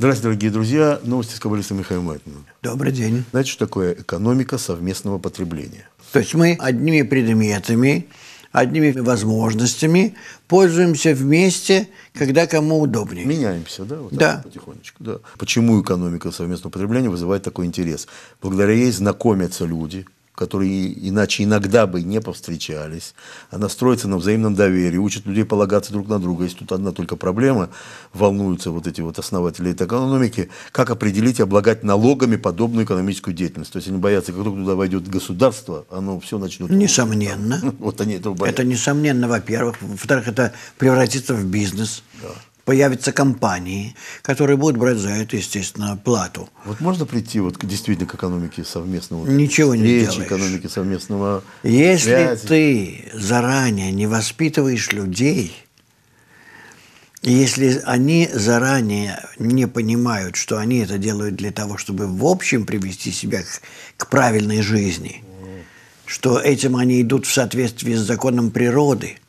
Здравствуйте, дорогие друзья. Новости с каббалистом Михаилом Лайтманом. Добрый день. Знаете, что такое экономика совместного потребления? То есть мы одними предметами, одними возможностями пользуемся вместе, когда кому удобнее. Меняемся, да? Вот да. Потихонечку, да. Почему экономика совместного потребления вызывает такой интерес? Благодаря ей знакомятся люди – которые иначе иногда бы не повстречались. Она строится на взаимном доверии, учит людей полагаться друг на друга. Есть тут одна только проблема, волнуются вот эти вот основатели этой экономики, как определить и облагать налогами подобную экономическую деятельность. То есть они боятся, как только туда войдет государство, оно все начнет... Несомненно. Вот они этого боятся. Это несомненно, во-первых. Во-вторых, это превратится в бизнес. Да появятся компании, которые будут брать за это, естественно, плату. Вот можно прийти вот к действительно к экономике совместного? Ничего не речь, делаешь. экономики совместного Если связи. ты заранее не воспитываешь людей, если они заранее не понимают, что они это делают для того, чтобы в общем привести себя к, к правильной жизни, что этим они идут в соответствии с законом природы –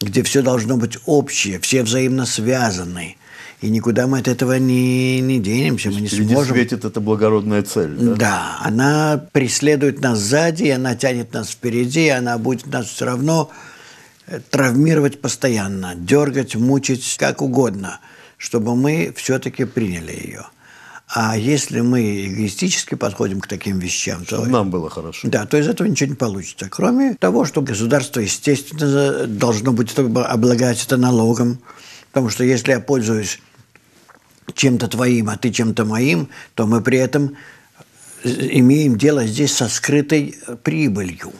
где все должно быть общее, все взаимно связаны. И никуда мы от этого не, не денемся, мы не Впереди сможем. светит эта благородная цель, да? Да, она преследует нас сзади, она тянет нас впереди, она будет нас все равно э, травмировать постоянно, дергать, мучить, как угодно, чтобы мы все-таки приняли ее. А если мы эгоистически подходим к таким вещам, чтобы то... нам было хорошо. Да, то из этого ничего не получится. Кроме того, что государство, естественно, должно быть облагать это налогом. Потому что если я пользуюсь чем-то твоим, а ты чем-то моим, то мы при этом э, имеем дело здесь со скрытой э, прибылью.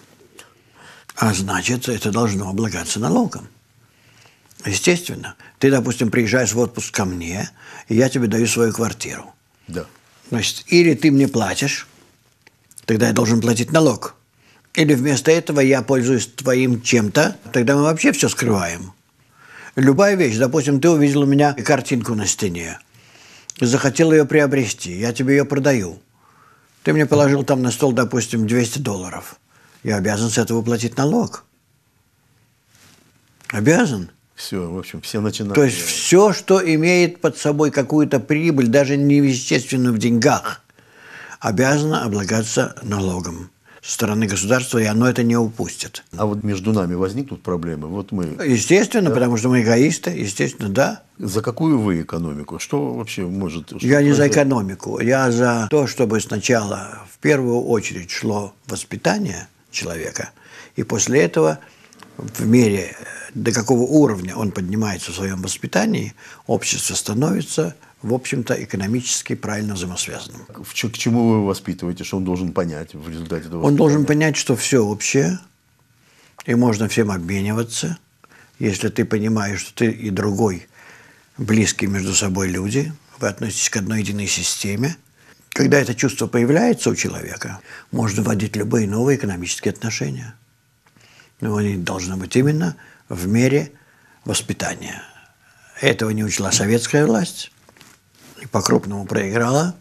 А значит, это должно облагаться налогом. Естественно. Ты, допустим, приезжаешь в отпуск ко мне, и я тебе даю свою квартиру. Да. Значит, или ты мне платишь, тогда я должен платить налог. Или вместо этого я пользуюсь твоим чем-то, тогда мы вообще все скрываем. Любая вещь, допустим, ты увидел у меня картинку на стене, захотел ее приобрести, я тебе ее продаю. Ты мне положил там на стол, допустим, 200 долларов. Я обязан с этого платить налог. Обязан все, в общем, все начинают. То есть все, что имеет под собой какую-то прибыль, даже неестественную в деньгах, обязано облагаться налогом со стороны государства, и оно это не упустит. А вот между нами возникнут проблемы? Вот мы... Естественно, да? потому что мы эгоисты, естественно, да. За какую вы экономику? Что вообще может... Что я не за экономику, я за то, чтобы сначала в первую очередь шло воспитание человека, и после этого – в мере, до какого уровня он поднимается в своем воспитании, общество становится в общем-то, экономически правильно взаимосвязанным. К чему вы воспитываете, что он должен понять в результате этого? Он должен понять, что все общее, и можно всем обмениваться. Если ты понимаешь, что ты и другой близкие между собой люди, вы относитесь к одной единой системе, когда это чувство появляется у человека, можно вводить любые новые экономические отношения. Но ну, они должны быть именно в мере воспитания. Этого не учла советская власть и по-крупному проиграла.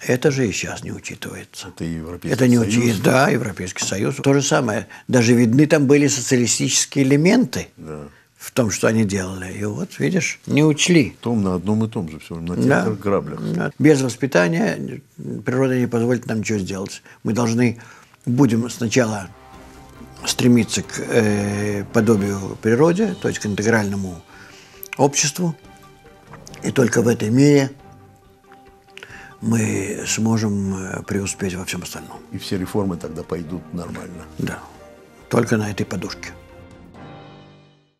Это же и сейчас не учитывается. Это Европейский Это не Союз. Учит... Да, Европейский Союз. То же самое. Даже видны там были социалистические элементы. Да в том, что они делали. И вот, видишь, не учли. Том на одном и том же все, на тех да. граблях. Да. Без воспитания природа не позволит нам ничего сделать. Мы должны будем сначала стремиться к э, подобию природе, то есть к интегральному обществу. И только в этой мере мы сможем э, преуспеть во всем остальном. И все реформы тогда пойдут нормально. Да. Только на этой подушке.